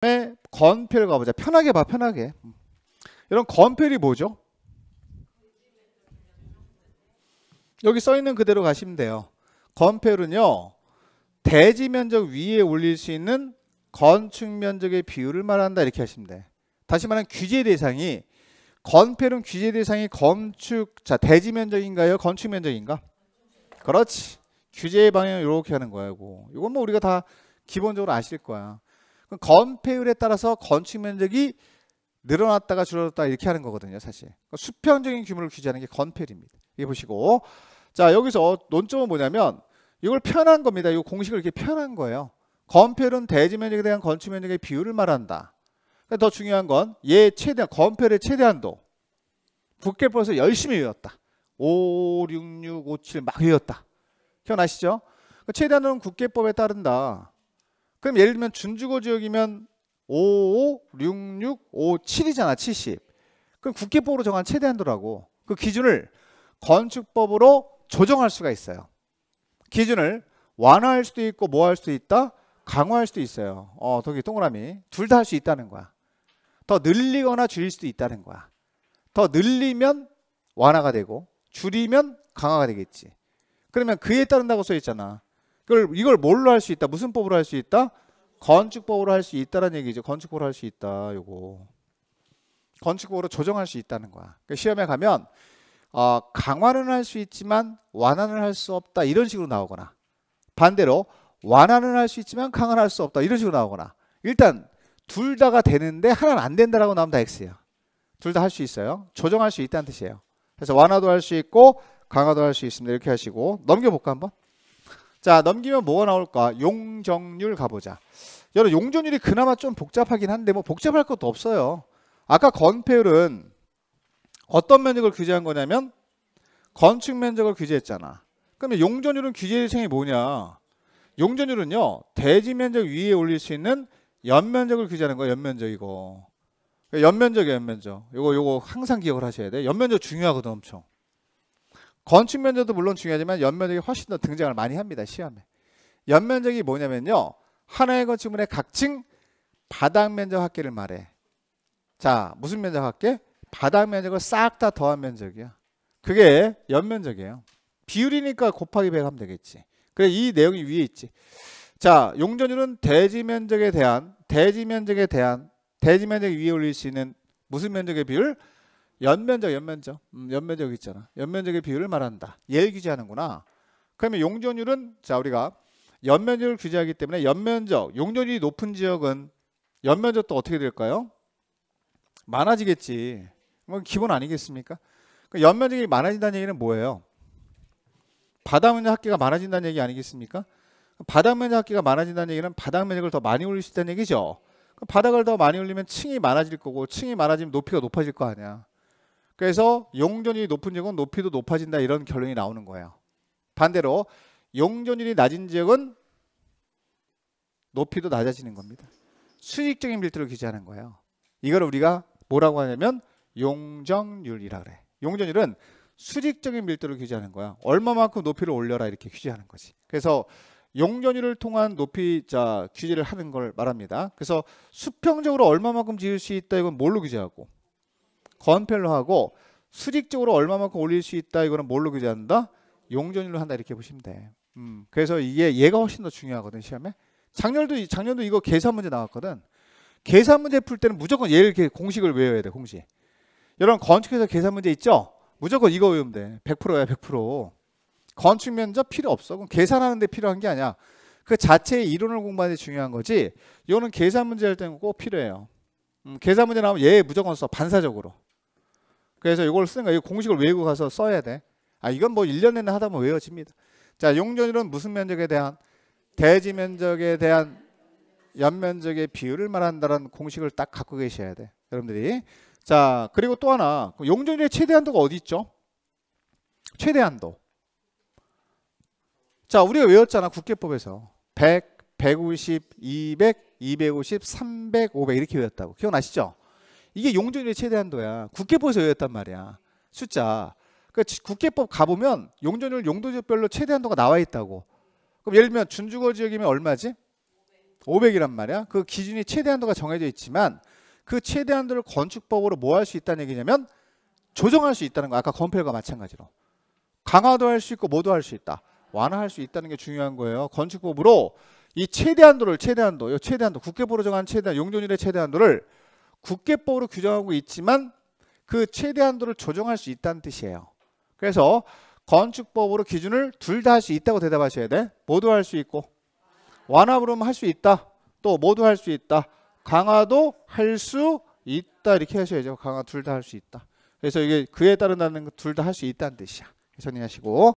다음에 건표 가보자. 편하게 봐, 편하게. 이런 건표이 뭐죠? 여기 써있는 그대로 가시면 돼요. 건표은요 대지 면적 위에 올릴 수 있는 건축 면적의 비율을 말한다 이렇게 하시면 돼. 다시 말하면 규제 대상이 건폐룸 규제 대상이 건축 자 대지 면적인가요? 건축 면적인가? 그렇지. 규제의 방향을 이렇게 하는 거예요. 이건 뭐 우리가 다 기본적으로 아실 거야. 그 건폐율에 따라서 건축 면적이 늘어났다가 줄어들었다 이렇게 하는 거거든요 사실 그러니까 수평적인 규모를 규제하는 게 건폐율입니다 이게 보시고 자 여기서 논점은 뭐냐면 이걸 표현한 겁니다 이 공식을 이렇게 표현한 거예요 건폐율은 대지 면적에 대한 건축 면적의 비율을 말한다 그러니까 더 중요한 건 얘 최대한 건폐율의 최대한도 북계포에서 열심히 외웠다 5, 6, 6, 5, 7 막 외웠다 기억나시죠? 그 최대한은 국계법에 따른다 그럼 예를 들면 준주거 지역이면 55, 66, 57이잖아. 70. 그럼 국회법으로 정한 최대한도라고. 그 기준을 건축법으로 조정할 수가 있어요. 기준을 완화할 수도 있고 뭐 할 수도 있다? 강화할 수도 있어요. 어, 저기 동그라미. 둘 다 할 수 있다는 거야. 더 늘리거나 줄일 수도 있다는 거야. 더 늘리면 완화가 되고 줄이면 강화가 되겠지. 그러면 그에 따른다고 써 있잖아. 이걸, 이걸 뭘로 할 수 있다? 무슨 법으로 할 수 있다? 건축법으로 할 수 있다라는 얘기죠. 건축법으로 할 수 있다. 요거. 건축법으로 조정할 수 있다는 거야. 그러니까 시험에 가면 어, 강화는 할 수 있지만 완화는 할 수 없다. 이런 식으로 나오거나 반대로 완화는 할 수 있지만 강화는 할 수 없다. 이런 식으로 나오거나 일단 둘 다가 되는데 하나는 안 된다라고 나오면 다 X예요. 둘 다 할 수 있어요. 조정할 수 있다는 뜻이에요. 그래서 완화도 할 수 있고 강화도 할 수 있습니다. 이렇게 하시고 넘겨볼까 한번? 자 넘기면 뭐가 나올까? 용적률 가보자. 여러분 용적률이 그나마 좀 복잡하긴 한데 뭐 복잡할 것도 없어요. 아까 건폐율은 어떤 면적을 규제한 거냐면 건축 면적을 규제했잖아. 그러면 용적률은 규제 대상이 뭐냐? 용적률은요 대지 면적 위에 올릴 수 있는 연면적을 규제하는 거야 연면적이고 연면적이 연면적. 이거 이거 항상 기억을 하셔야 돼. 연면적 중요하거든 엄청. 건축 면적도 물론 중요하지만 연면적이 훨씬 더 등장을 많이 합니다. 시험에. 연면적이 뭐냐면요. 하나의 건축물의 각층 바닥 면적 합계를 말해. 자, 무슨 면적 합계? 바닥 면적을 싹 다 더한 면적이야. 그게 연면적이에요. 비율이니까 곱하기 100 하면 되겠지. 그래 이 내용이 위에 있지. 자, 용전율은 대지 면적에 대한 대지 면적에 대한 대지 면적 위에 올릴 수 있는 무슨 면적의 비율? 연면적 연면적 음, 연면적 있잖아 연면적의 비율을 말한다 얘를 규제하는구나 그러면 용존율은 자 우리가 연면적을 규제하기 때문에 연면적 용존율이 높은 지역은 연면적도 어떻게 될까요 많아지겠지 뭐 기본 아니겠습니까 그 연면적이 많아진다는 얘기는 뭐예요 바닥면적 합계가 많아진다는 얘기 아니겠습니까 그 바닥면적 합계가 많아진다는 얘기는 바닥면적을 더 많이 올릴 수 있다는 얘기죠 그 바닥을 더 많이 올리면 층이 많아질 거고 층이 많아지면 높이가 높아질 거 아니야 그래서 용전율이 높은 지역은 높이도 높아진다 이런 결론이 나오는 거예요. 반대로 용전율이 낮은 지역은 높이도 낮아지는 겁니다. 수직적인 밀도를 기재하는 거예요. 이걸 우리가 뭐라고 하냐면 용정율이라 그래. 용전율은 수직적인 밀도를 규제하는 거야. 얼마만큼 높이를 올려라 이렇게 규제하는 거지. 그래서 용전율을 통한 높이 자 규제를 하는 걸 말합니다. 그래서 수평적으로 얼마만큼 지을 수 있다 이건 뭘로 규제하고 건펠로 하고 수직적으로 얼마만큼 올릴 수 있다 이거는 뭘로 규제한다? 용전률로 한다 이렇게 보시면 돼. 음, 그래서 이게 얘가 훨씬 더 중요하거든 시험에. 작년도 작년도 이거 계산 문제 나왔거든. 계산 문제 풀 때는 무조건 얘를 이렇게 공식을 외워야 돼 공식. 여러분 건축에서 계산 문제 있죠? 무조건 이거 외우면 돼. 100%야 100%. 건축 면접 필요 없어. 그럼 계산하는데 필요한 게 아니야. 그 자체의 이론을 공부하는 데 중요한 거지. 이거는 계산 문제 할 때는 꼭 필요해요. 음, 계산 문제 나오면 얘 무조건 써 반사적으로. 그래서 이걸 쓰는 거예요. 공식을 외우고 가서 써야 돼. 아 이건 뭐 1년 내내 하다 보면 외워집니다. 자용전율은 무슨 면적에 대한 대지 면적에 대한 연면적의 비율을 말한다는 공식을 딱 갖고 계셔야 돼. 여러분들이 자 그리고 또 하나 용전율의 최대한도가 어디 있죠? 최대한도. 자 우리가 외웠잖아 국회법에서 100, 150, 200, 250, 300, 500 이렇게 외웠다고 기억나시죠? 이게 용적률의 최대한도야. 국회법에서 외웠단 말이야. 숫자. 그러니까 국회법 가보면 용적률 용도별로 지역 최대한도가 나와 있다고. 그럼 예를 들면 준주거 지역이면 얼마지? 500. 이란 말이야. 그 기준이 최대한도가 정해져 있지만 그 최대한도를 건축법으로 뭐 할 수 있다는 얘기냐면 조정할 수 있다는 거. 아까 건폐율과 마찬가지로. 강화도 할 수 있고 뭐도 할 수 있다. 완화할 수 있다는 게 중요한 거예요. 건축법으로 이 최대한도를 최대한도, 요 최대한도 국회보로 정한 최대한 용적률의 최대한도를 국계법으로 규정하고 있지만 그 최대한도를 조정할 수 있다는 뜻이에요. 그래서 건축법으로 기준을 둘 다 할 수 있다고 대답하셔야 돼. 모두 할 수 있고 완화부르면 할 수 있다. 또 모두 할 수 있다. 강화도 할 수 있다 이렇게 하셔야죠. 강화 둘 다 할 수 있다. 그래서 이게 그에 따른다는 둘 다 할 수 있다는 뜻이야. 정리하시고